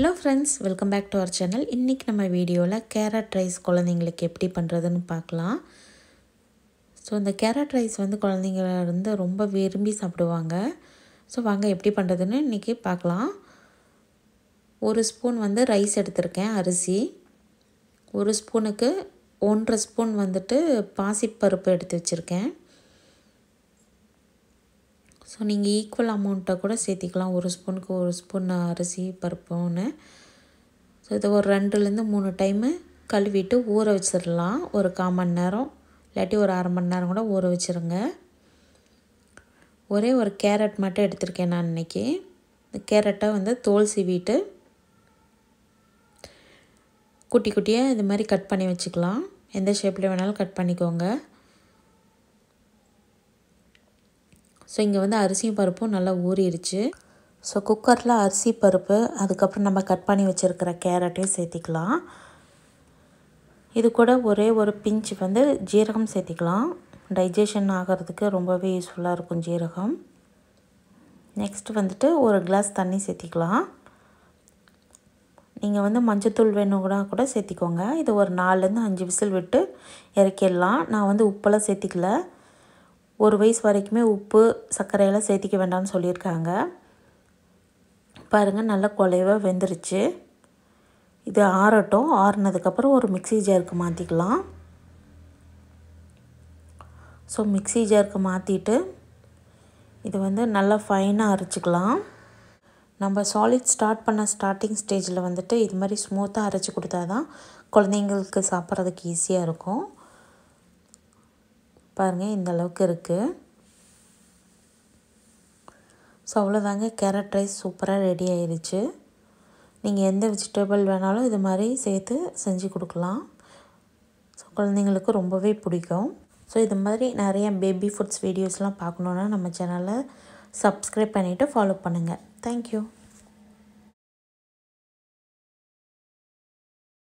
hello friends welcome back to our channel இன்றைக்கி நம்ம வீடியோவில் கேரட் ரைஸ் குழந்தைங்களுக்கு எப்படி பண்ணுறதுன்னு பார்க்கலாம் ஸோ இந்த கேரட் ரைஸ் வந்து குழந்தைங்க வந்து ரொம்ப விரும்பி சாப்பிடுவாங்க ஸோ வாங்க எப்படி பண்ணுறதுன்னு இன்றைக்கி பார்க்கலாம் ஒரு ஸ்பூன் வந்து ரைஸ் எடுத்திருக்கேன் அரிசி ஒரு ஸ்பூனுக்கு ஒன்றரை ஸ்பூன் வந்துட்டு பாசிப்பருப்பு எடுத்து வச்சுருக்கேன் ஸோ நீங்கள் ஈக்குவல் அமௌண்ட்டை கூட சேர்த்திக்கலாம் ஒரு ஸ்பூனுக்கு ஒரு ஸ்பூன் அரிசி பருப்புன்னு ஸோ இதை ஒரு ரெண்டுலேருந்து மூணு டைமு கழுவிட்டு ஊற வச்சிடலாம் ஒரு கால் மணி நேரம் இல்லாட்டி ஒரு அரை மணி நேரம் கூட ஊற வச்சுருங்க ஒரே ஒரு கேரட் மட்டும் எடுத்திருக்கேன் நான் இன்றைக்கி இந்த கேரட்டை வந்து தோல் சீவிட்டு குட்டி குட்டியாக இது மாதிரி கட் பண்ணி வச்சுக்கலாம் எந்த ஷேப்பில் வேணாலும் கட் பண்ணிக்கோங்க ஸோ இங்கே வந்து அரிசியும் பருப்பும் நல்லா ஊறிடுச்சு ஸோ குக்கரில் அரிசி பருப்பு அதுக்கப்புறம் நம்ம கட் பண்ணி வச்சுருக்கிற கேரட்டையும் சேர்த்திக்கலாம் இது கூட ஒரே ஒரு பிஞ்சு வந்து ஜீரகம் சேர்த்திக்கலாம் டைஜஷன் ஆகிறதுக்கு ரொம்பவே யூஸ்ஃபுல்லாக இருக்கும் ஜீரகம் நெக்ஸ்ட் வந்துட்டு ஒரு கிளாஸ் தண்ணி சேர்த்திக்கலாம் நீங்கள் வந்து மஞ்சத்தூள் வேணும் கூட கூட சேர்த்திக்கோங்க இது ஒரு நாலுலேருந்து அஞ்சு விசில் விட்டு இறக்கிடலாம் நான் வந்து உப்பெல்லாம் சேர்த்திக்கல ஒரு வயசு வரைக்குமே உப்பு சர்க்கரையெல்லாம் சேர்த்திக்க வேண்டாம்னு சொல்லியிருக்காங்க பாருங்கள் நல்லா குலைவாக வெந்துருச்சு இது ஆறட்டும் ஆறுனதுக்கப்புறம் ஒரு மிக்சி ஜாருக்கு மாற்றிக்கலாம் ஸோ மிக்சி ஜாருக்கு மாற்றிட்டு இது வந்து நல்லா ஃபைனாக அரைச்சிக்கலாம் நம்ம சாலிட் ஸ்டார்ட் பண்ண ஸ்டார்டிங் ஸ்டேஜில் வந்துட்டு இது மாதிரி ஸ்மூத்தாக அரைச்சி கொடுத்தா தான் குழந்தைங்களுக்கு சாப்பிட்றதுக்கு ஈஸியாக இருக்கும் பாருங்கள் இந்த அளவுக்கு இருக்குது ஸோ அவ்வளோதாங்க கேரட் ரைஸ் சூப்பராக ரெடி ஆயிடுச்சு நீங்கள் எந்த வெஜிடபிள் வேணாலும் இது மாதிரி சேர்த்து செஞ்சு கொடுக்கலாம் ஸோ குழந்தைங்களுக்கு ரொம்பவே பிடிக்கும் ஸோ இது மாதிரி நிறைய பேபி ஃபுட்ஸ் வீடியோஸ்லாம் பார்க்கணுன்னா நம்ம சேனலை சப்ஸ்கிரைப் பண்ணிவிட்டு ஃபாலோ பண்ணுங்கள் தேங்க்யூ